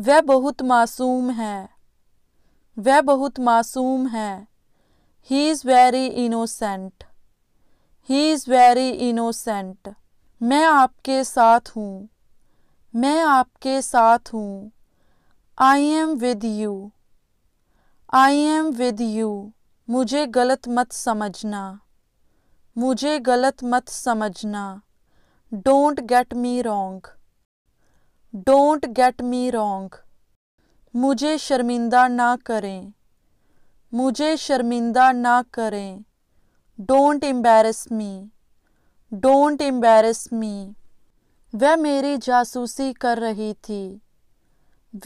वह बहुत मासूम है वह बहुत मासूम है he is very innocent he is very innocent मैं आपके साथ हूँ मैं आपके साथ हूँ I am with you I am with you मुझे गलत मत समझना मुझे गलत मत समझना don't get me wrong don't get me wrong मुझे शर्मिंदा ना करें मुझे शर्मिंदा ना करें don't embarrass me don't embarrass me वह मेरी जासूसी कर रही थी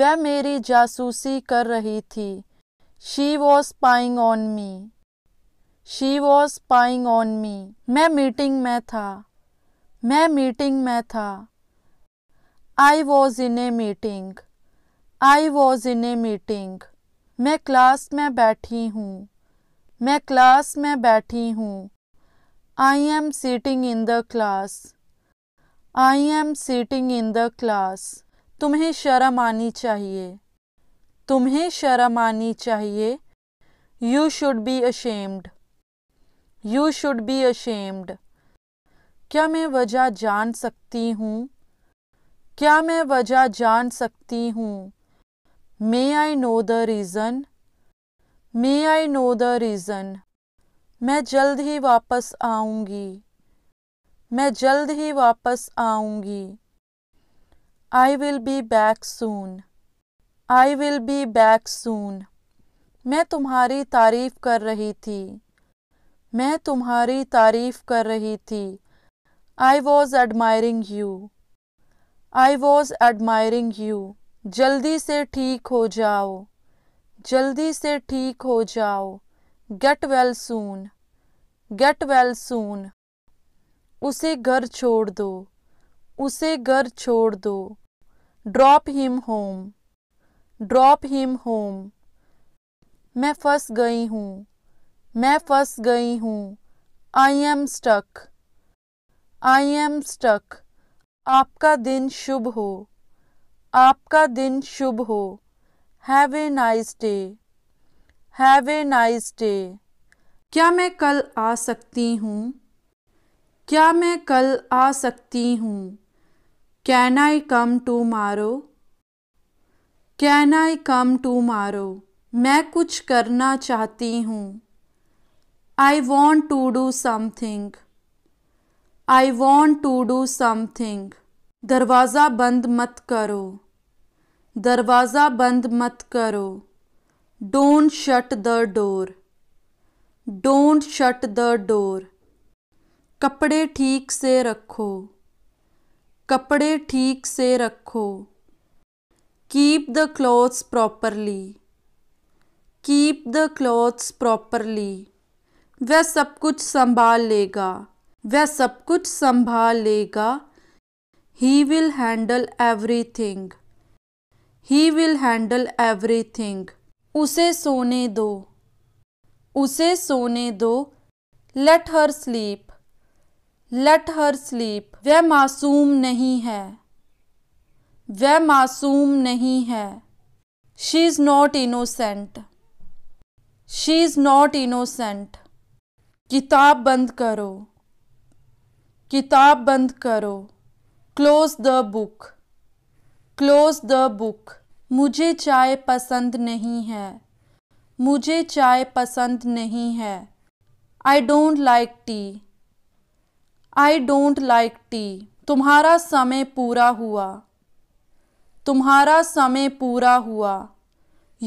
वह मेरी जासूसी कर रही थी she was spying on me she was spying on me मैं मीटिंग में था मैं मीटिंग में था I was in a meeting I was in a meeting मैं क्लास में बैठी हूँ मैं क्लास में बैठी हूँ I am sitting in the class I am sitting in the class तुम्हें शर्म आनी चाहिए तुम्हें शर्म आनी चाहिए you should be ashamed you should be ashamed क्या मैं वजह जान सकती हूँ क्या मैं वजह जान सकती हूँ may I know the reason may I know the reason मैं जल्द ही वापस आऊँगी मैं जल्द ही वापस आऊँगी I will be back soon I will be back soon मैं तुम्हारी तारीफ़ कर रही थी मैं तुम्हारी तारीफ़ कर रही थी I was admiring you I was admiring you जल्दी से ठीक हो जाओ जल्दी से ठीक हो जाओ get well soon get well soon उसे घर छोड़ दो उसे घर छोड़ दो drop him home drop him home मैं फंस गई हूँ मैं फंस गई हूँ I am stuck I am stuck आपका दिन शुभ हो आपका दिन शुभ हो have a nice day have a nice day क्या मैं कल आ सकती हूँ क्या मैं कल आ सकती हूँ can I come tomorrow can I come tomorrow मैं कुछ करना चाहती हूँ I want to do something I want to do something दरवाज़ा बंद मत करो दरवाज़ा बंद मत करो don't shut the door don't shut the door कपड़े ठीक से रखो कपड़े ठीक से रखो keep the clothes properly keep the clothes properly वह सब कुछ संभाल लेगा वह सब कुछ संभाल लेगा he will handle everything he will handle everything उसे सोने दो उसे सोने दो let her sleep let her sleep वह मासूम नहीं है वह मासूम नहीं है she is not innocent she is not innocent किताब बंद करो किताब बंद करो close the book close the book मुझे चाय पसंद नहीं है मुझे चाय पसंद नहीं है I don't like tea I don't like tea तुम्हारा समय पूरा हुआ तुम्हारा समय पूरा हुआ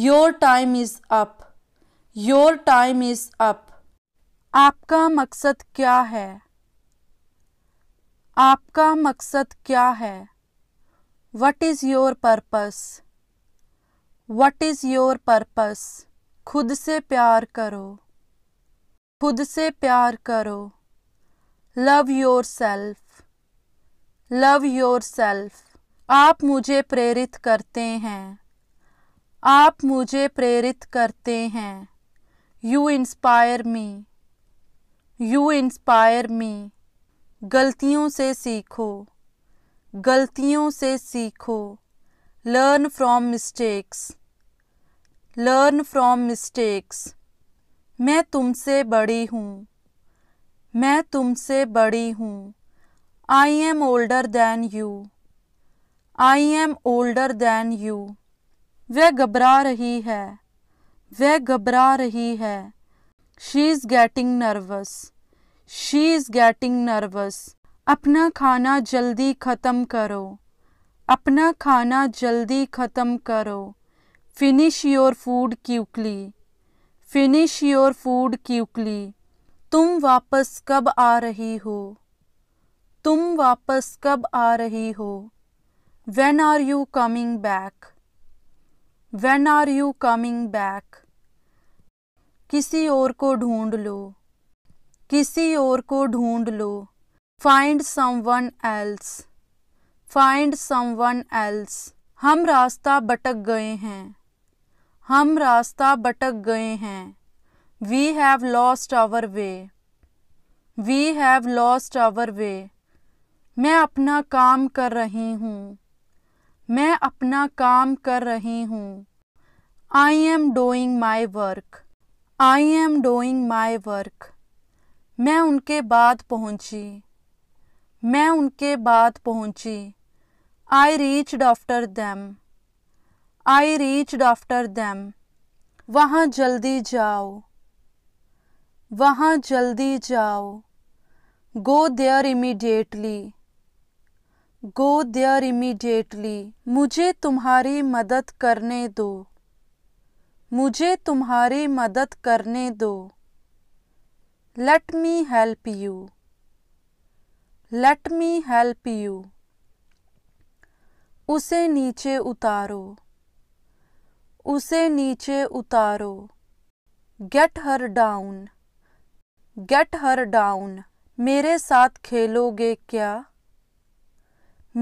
your time is up your time is up आपका मकसद क्या है आपका मकसद क्या है what is your purpose what is your purpose खुद से प्यार करो खुद से प्यार करो love yourself love yourself आप मुझे प्रेरित करते हैं आप मुझे प्रेरित करते हैं you inspire me you inspire me गलतियों से सीखो गलतियों से सीखो learn from mistakes learn from mistakes मैं तुमसे बड़ी हूँ मैं तुमसे बड़ी हूँ I am older than you I am older than you वह घबरा रही है वह घबरा रही है she is getting nervous she is getting nervous अपना खाना जल्दी ख़त्म करो अपना खाना जल्दी ख़त्म करो finish your food quickly finish your food quickly तुम वापस कब आ रही हो तुम वापस कब आ रही हो When are you coming back? When are you coming back? किसी और को ढूंढ लो किसी और को ढूंढ लो find someone else find someone else हम रास्ता भटक गए हैं हम रास्ता भटक गए हैं we have lost our way we have lost our way मैं अपना काम कर रही हूँ मैं अपना काम कर रही हूँ I am doing my work I am doing my work मैं उनके बाद पहुंची मैं उनके बाद पहुंची I reach after them I reach after them वहाँ जल्दी जाओ वहाँ जल्दी जाओ go there immediately go there immediately मुझे तुम्हारी मदद करने दो मुझे तुम्हारी मदद करने दो let me help you let me help you उसे नीचे उतारो उसे नीचे उतारो get her down get her down मेरे साथ खेलोगे क्या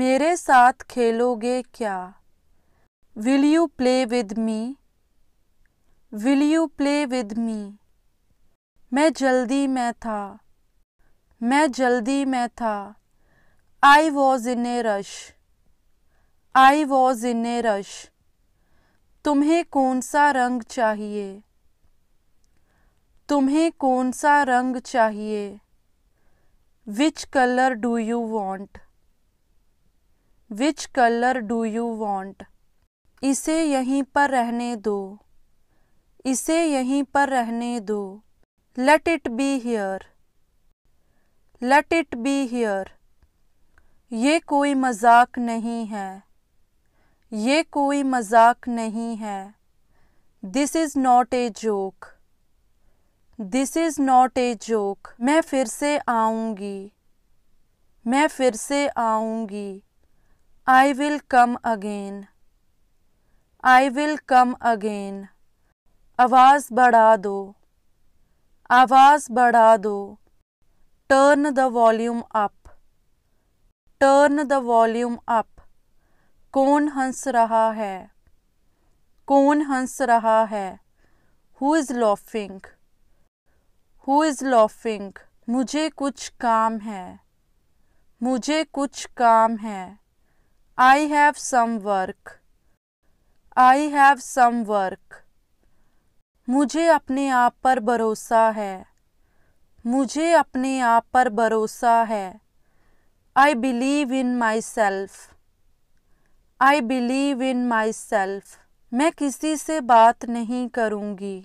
मेरे साथ खेलोगे क्या will you play with me will you play with me मैं जल्दी में था मैं जल्दी में था I was in a rush I was in a rush तुम्हें कौन सा रंग चाहिए तुम्हें कौन सा रंग चाहिए which colour do you want which colour do you want इसे यहीं पर रहने दो इसे यहीं पर रहने दो let it be here let it be here ये कोई मजाक नहीं है ये कोई मजाक नहीं है this is not a joke this is not a joke मैं फिर से आऊँगी मैं फिर से आऊँगी I will come again I will come again आवाज़ बढ़ा दो आवाज बढ़ा दो turn the volume up turn the volume up कौन हंस रहा है कौन हंस रहा है who is laughing who is laughing मुझे कुछ काम है मुझे कुछ काम है I have some work I have some work मुझे अपने आप पर भरोसा है मुझे अपने आप पर भरोसा है I believe in myself I believe in myself मैं किसी से बात नहीं करूँगी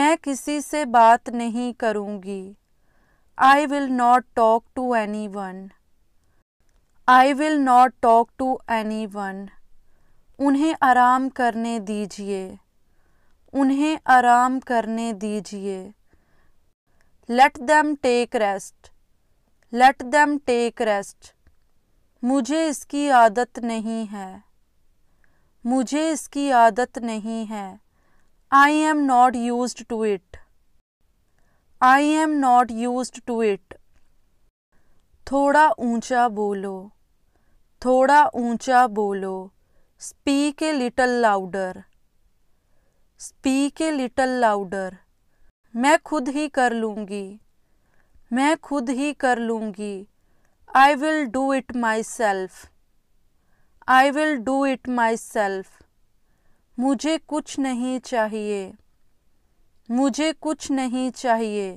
मैं किसी से बात नहीं करूँगी I will not talk to anyone I will not talk to anyone उन्हें आराम करने दीजिए उन्हें आराम करने दीजिए let them take rest let them take rest मुझे इसकी आदत नहीं है मुझे इसकी आदत नहीं है I am not use to it I am not use to it थोड़ा ऊंचा बोलो थोड़ा ऊंचा बोलो speak a little louder speak a little louder मैं खुद ही कर लूँगी मैं खुद ही कर लूँगी I will do it myself I will do it myself मुझे कुछ नहीं चाहिए मुझे कुछ नहीं चाहिए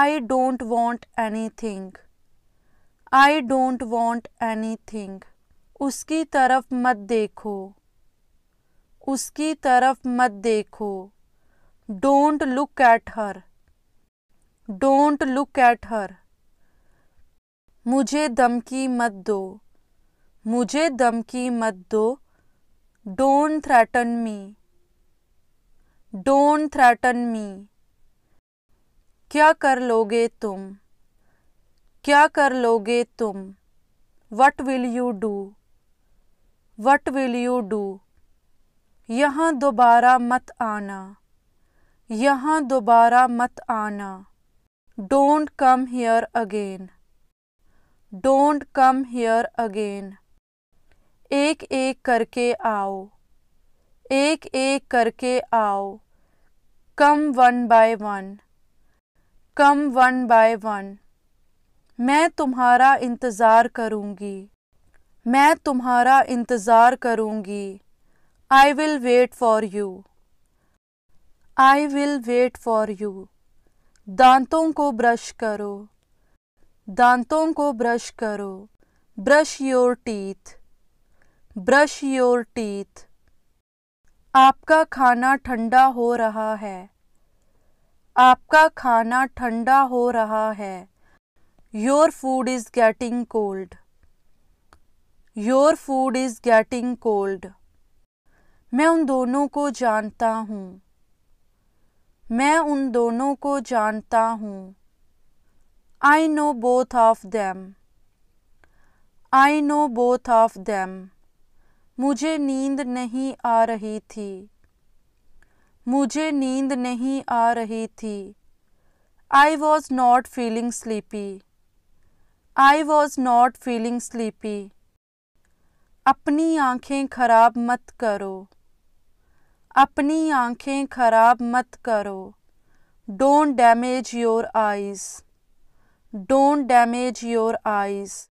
I don't want anything I don't want anything उसकी तरफ मत देखो उसकी तरफ मत देखो don't look at her don't look at her मुझे धमकी मत दो मुझे धमकी मत दो don't threaten me don't threaten me क्या कर लोगे तुम क्या कर लोगे तुम what will you do what will you do यहाँ दोबारा मत आना यहाँ दोबारा मत आना don't come here again don't come here again एक एक करके आओ एक एक करके आओ come one by one come one by one मैं तुम्हारा इंतज़ार करूँगी मैं तुम्हारा इंतज़ार करूँगी I will wait for you I will wait for you दांतों को ब्रश करो दांतों को ब्रश करो brush your teeth brush your teeth आपका खाना ठंडा हो रहा है आपका खाना ठंडा हो रहा है your food is getting cold your food is getting cold मैं उन दोनों को जानता हूँ मैं उन दोनों को जानता हूँ I know both of them I know both of them मुझे नींद नहीं आ रही थी मुझे नींद नहीं आ रही थी I was not feeling sleepy I was not feeling sleepy अपनी आंखें खराब मत करो अपनी आंखें खराब मत करो don't damage your eyes don't damage your eyes